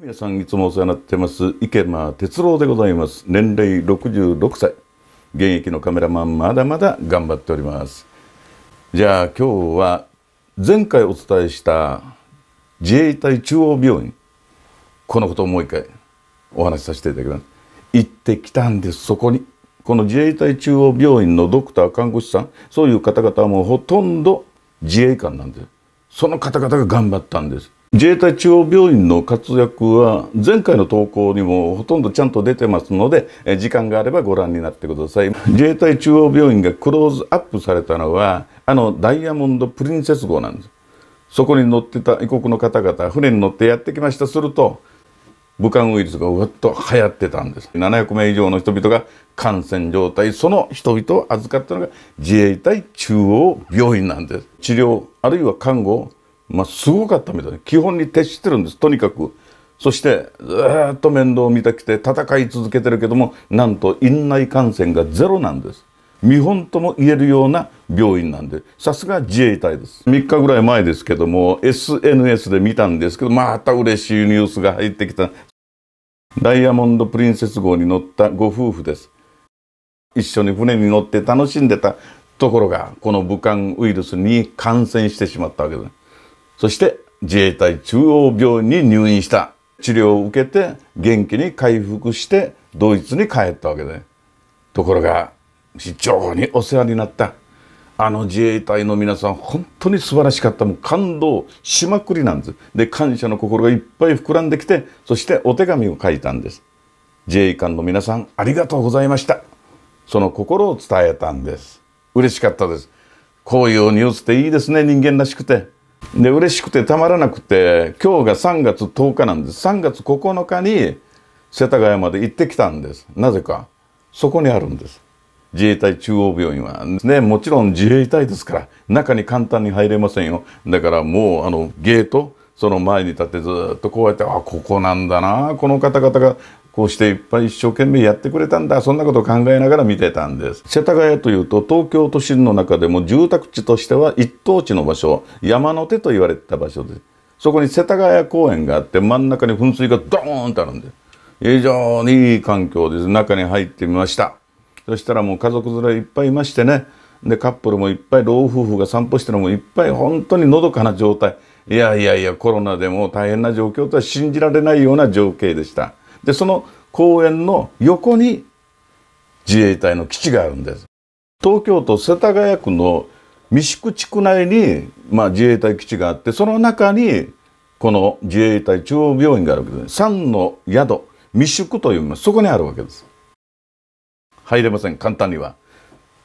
皆さんいつもお世話になってます池間哲郎でございます年齢66歳現役のカメラマンまだまだ頑張っておりますじゃあ今日は前回お伝えした自衛隊中央病院このことをもう一回お話しさせていただきます行ってきたんですそこにこの自衛隊中央病院のドクター看護師さんそういう方々はもうほとんど自衛官なんですその方々が頑張ったんです自衛隊中央病院の活躍は前回の投稿にもほとんどちゃんと出てますので時間があればご覧になってください自衛隊中央病院がクローズアップされたのはあのダイヤモンドプリンセス号なんですそこに乗ってた異国の方々船に乗ってやってきましたすると武漢ウイルスがうわっと流行ってたんです700名以上の人々が感染状態その人々を預かったのが自衛隊中央病院なんです治療あるいは看護まあ、すごかったみたい基本に徹してるんですとにかくそしてずっと面倒を見てきて戦い続けてるけどもなんと院内感染がゼロなんです見本とも言えるような病院なんでさすが自衛隊です3日ぐらい前ですけども SNS で見たんですけどまた嬉しいニュースが入ってきたダイヤモンド・プリンセス号に乗ったご夫婦です一緒に船に乗って楽しんでたところがこの武漢ウイルスに感染してしまったわけですそして自衛隊中央病院に入院した治療を受けて元気に回復してドイツに帰ったわけでところが非常にお世話になったあの自衛隊の皆さん本当に素晴らしかったもう感動しまくりなんですで感謝の心がいっぱい膨らんできてそしてお手紙を書いたんです自衛官の皆さんありがとうございましたその心を伝えたんです嬉しかったですこういうニュースっていいですね人間らしくてで嬉しくてたまらなくて今日が3月10日なんです3月9日に世田谷まで行ってきたんですなぜかそこにあるんです自衛隊中央病院は。ね、もちろん自衛隊ですから、中に簡単に入れませんよ。だからもう、あの、ゲート、その前に立ってずっとこうやって、あ、ここなんだな、この方々が、こうしていっぱい一生懸命やってくれたんだ。そんなことを考えながら見てたんです。世田谷というと、東京都心の中でも住宅地としては一等地の場所、山の手と言われてた場所です。そこに世田谷公園があって、真ん中に噴水がドーンとあるんです。非常にいい環境です。中に入ってみました。そしたらもう家族連れいっぱいいましてねでカップルもいっぱい老夫婦が散歩してるのもいっぱい本当にのどかな状態いやいやいやコロナでも大変な状況とは信じられないような情景でしたでその公園の横に自衛隊の基地があるんです東京都世田谷区の三宿地区内に、まあ、自衛隊基地があってその中にこの自衛隊中央病院があるわけです三の宿三宿というそこにあるわけです入れません簡単には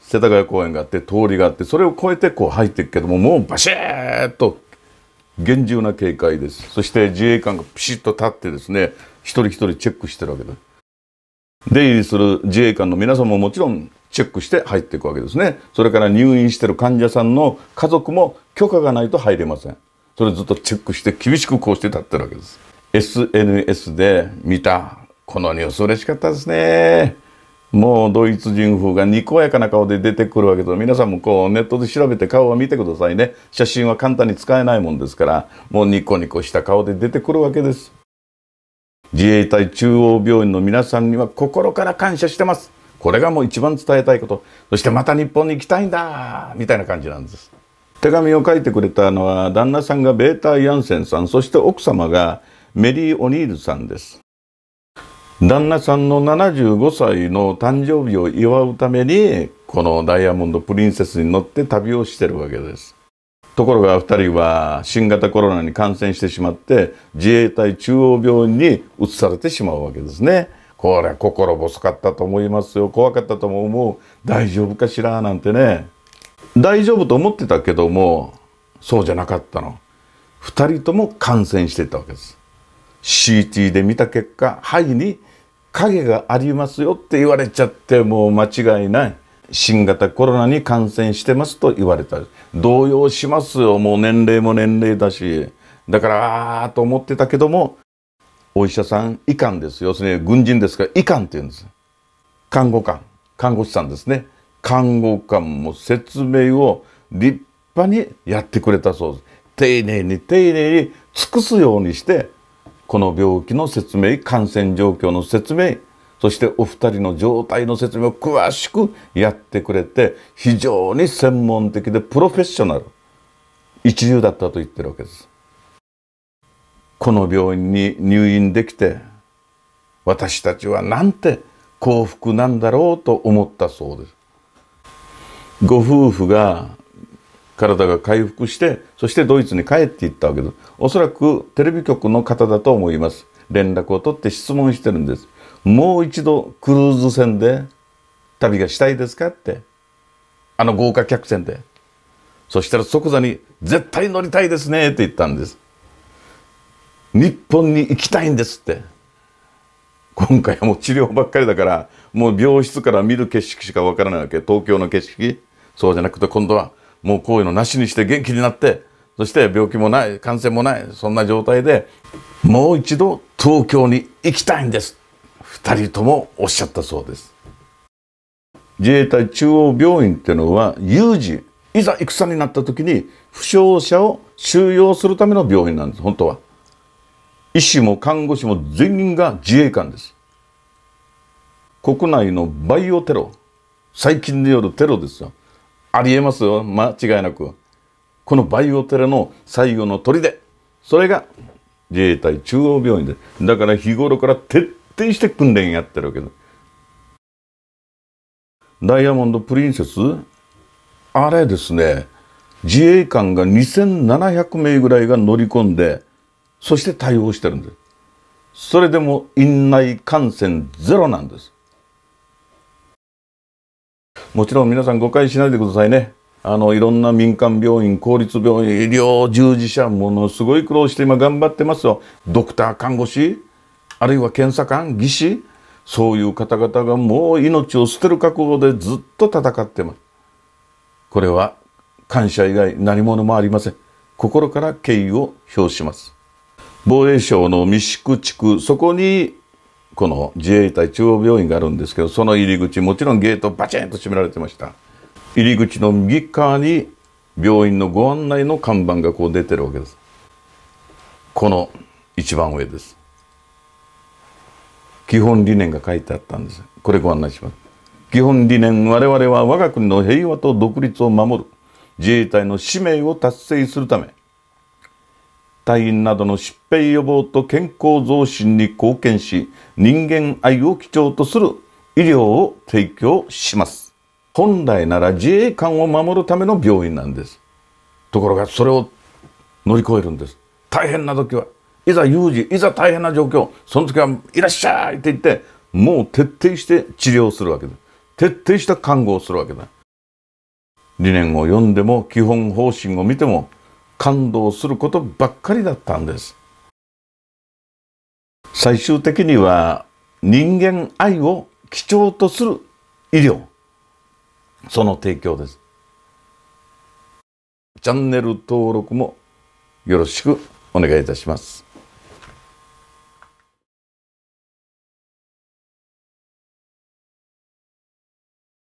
世田谷公園があって通りがあってそれを越えてこう入っていくけどももうバシッと厳重な警戒ですそして自衛官がピシッと立ってですね一人一人チェックしてるわけです出入りする自衛官の皆さんももちろんチェックして入っていくわけですねそれから入院してる患者さんの家族も許可がないと入れませんそれずっとチェックして厳しくこうして立ってるわけです SNS で見たこのニュース嬉しかったですねもうドイツ人風がにこやかな顔で出てくるわけで皆さんもこうネットで調べて顔を見てくださいね写真は簡単に使えないもんですからもうニコニコした顔で出てくるわけです自衛隊中央病院の皆さんには心から感謝してますこれがもう一番伝えたいことそしてまた日本に行きたいんだみたいな感じなんです手紙を書いてくれたのは旦那さんがベーター・ヤンセンさんそして奥様がメリー・オニールさんです旦那さんの75歳の誕生日を祝うためにこのダイヤモンド・プリンセスに乗って旅をしてるわけですところが2人は新型コロナに感染してしまって自衛隊中央病院に移されてしまうわけですねこれ心細かったと思いますよ怖かったとも思う大丈夫かしらなんてね大丈夫と思ってたけどもそうじゃなかったの2人とも感染してたわけです CT で見た結果肺に影がありますよって言われちゃってもう間違いない新型コロナに感染してますと言われた動揺しますよもう年齢も年齢だしだからああと思ってたけどもお医者さん医官です要するに軍人ですから医官って言うんです看護官看護師さんですね看護官も説明を立派にやってくれたそうです丁寧に丁寧に尽くすようにしてこの病気の説明感染状況の説明そしてお二人の状態の説明を詳しくやってくれて非常に専門的でプロフェッショナル一流だったと言ってるわけです。この病院に入院できて私たちはなんて幸福なんだろうと思ったそうです。ご夫婦が体が回復してそしてドイツに帰っていったわけですおそらくテレビ局の方だと思います連絡を取って質問してるんですもう一度クルーズ船で旅がしたいですかってあの豪華客船でそしたら即座に「絶対乗りたいですね」って言ったんです日本に行きたいんですって今回はもう治療ばっかりだからもう病室から見る景色しかわからないわけ東京の景色そうじゃなくて今度は「もうこういうのなしにして元気になってそして病気もない感染もないそんな状態でもう一度東京に行きたいんです2人ともおっしゃったそうです自衛隊中央病院っていうのは有事いざ戦になった時に負傷者を収容するための病院なんです本当は医師も看護師も全員が自衛官です国内のバイオテロ細菌によるテロですよありえますよ間違いなくこのバイオテラの最後の砦それが自衛隊中央病院でだから日頃から徹底して訓練やってるわけだダイヤモンド・プリンセスあれですね自衛官が2700名ぐらいが乗り込んでそして対応してるんですそれでも院内感染ゼロなんですもちろん皆さん誤解しないでくださいね。あのいろんな民間病院公立病院医療従事者ものすごい苦労して今頑張ってますよドクター看護師あるいは検査官技師そういう方々がもう命を捨てる覚悟でずっと戦ってますこれは感謝以外何者もありません心から敬意を表します防衛省の三宿地区そこにこの自衛隊中央病院があるんですけどその入り口もちろんゲートバチンと閉められてました入り口の右側に病院のご案内の看板がこう出てるわけですこの一番上です基本理念が書いてあったんですこれご案内します基本理念我々は我が国の平和と独立を守る自衛隊の使命を達成するため退院などの疾病予防と健康増進に貢献し、人間愛を基調とする医療を提供します。本来なら自衛官を守るための病院なんです。ところがそれを乗り越えるんです。大変な時は、いざ有事、いざ大変な状況、その時はいらっしゃいって言って、もう徹底して治療するわけです。徹底した看護をするわけだ。理念を読んでも基本方針を見ても感動することばっかりだったんです最終的には人間愛を基調とする医療その提供ですチャンネル登録もよろしくお願いいたします